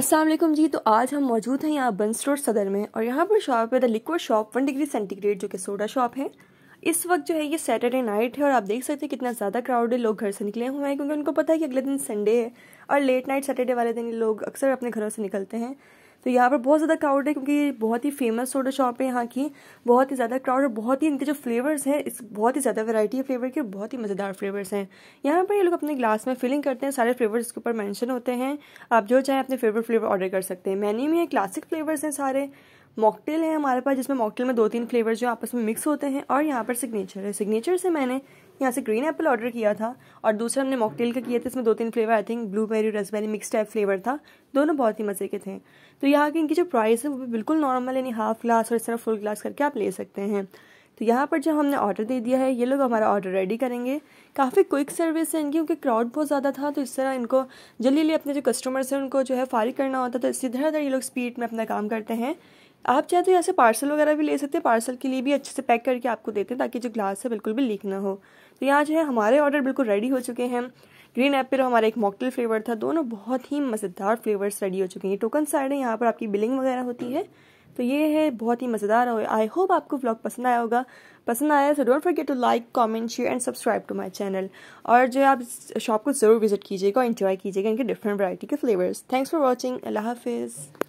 असलम जी तो आज हम मौजूद हैं यहाँ बन स्टोर सदर में और यहाँ पर शॉप है the liquid shop one degree centigrade जो कि सोडा शॉप है इस वक्त जो है ये सैटरडे नाइट है और आप देख सकते हैं कितना ज़्यादा क्राउड है लोग घर से निकले हुए हैं क्योंकि उनको पता है कि अगले दिन संडे है और लेट नाइट सैटरडे वाले दिन लोग अक्सर अपने घरों से निकलते हैं तो यहाँ पर बहुत ज़्यादा क्राउड है क्योंकि ये बहुत ही फेमस सोडा शॉप है यहाँ की बहुत ही ज़्यादा क्राउड और बहुत ही इनके जो फ्लेवर्स हैं इस बहुत ही ज़्यादा वैरायटी है फ्लेवर के बहुत ही मज़ेदार फ्लेवर्स हैं यहाँ पर ये लोग अपने ग्लास में फिलिंग करते हैं सारे फ्लेवर्स इसके ऊपर मैंशन होते हैं आप जो चाहें अपने फेवरेट फ्लेवर ऑर्डर कर सकते हैं मेन्यू में क्लासिक फ्लेवर्स हैं सारे मॉकटेल है हमारे पास जिसमें मॉकटेल में दो तीन फ्लेवर जो आपस में मिक्स होते हैं और यहाँ पर सिग्नेचर है सिग्नेचर से मैंने यहाँ से ग्रीन एप्पल ऑर्डर किया था और दूसरा हमने मॉकटेल का किया था इसमें दो तीन flavour I think blueberry raspberry mix type flavour था दोनों बहुत ही मज़े के थे तो यहाँ की इनकी जो प्राइस है वो भी बिल्कुल नॉर्मल यानी हाफ ग्लास और इस तरह फुल ग्लास करके आप ले सकते हैं तो यहाँ पर जो हमने ऑर्डर दे दिया है ये लोग हमारा ऑर्डर रेडी करेंगे काफ़ी क्विक सर्विस है इनकी क्योंकि क्राउड बहुत ज़्यादा था तो इस तरह इनको जल्दी जल्दी अपने जो कस्टमर्स हैं उनको जो है फारिग करना होता तो इसी तरह ये लोग स्पीड में अपना काम करते हैं आप चाहे तो यहाँ से पार्सल वगैरह भी ले सकते हैं पार्सल के लिए भी अच्छे से पैक करके आपको देते हैं ताकि जो ग्लास है बिल्कुल भी लीक ना हो तो यहाँ जो है हमारे ऑर्डर बिल्कुल रेडी हो चुके हैं ग्रीन एप्पल हमारा एक मॉकटेल फ्लेवर था दोनों बहुत ही मज़ेदार फ्लेवर्स रेडी हो चुके हैं टोकन साइड है यहाँ पर आपकी बिलिंग वगैरह होती है तो ये है बहुत ही मज़ेदार आई होप आपको ब्लॉग पसंद आया होगा पसंद आया तो don't forget to like comment share and subscribe to my channel और जो है आप शॉप को ज़रूर विजिट कीजिएगा और इन्जॉय कीजिएगा इनके डिफरेंट वैरायटी के फ्लेवर्स थैंक्स फॉर वॉचिंग अल्लाह हाफिज़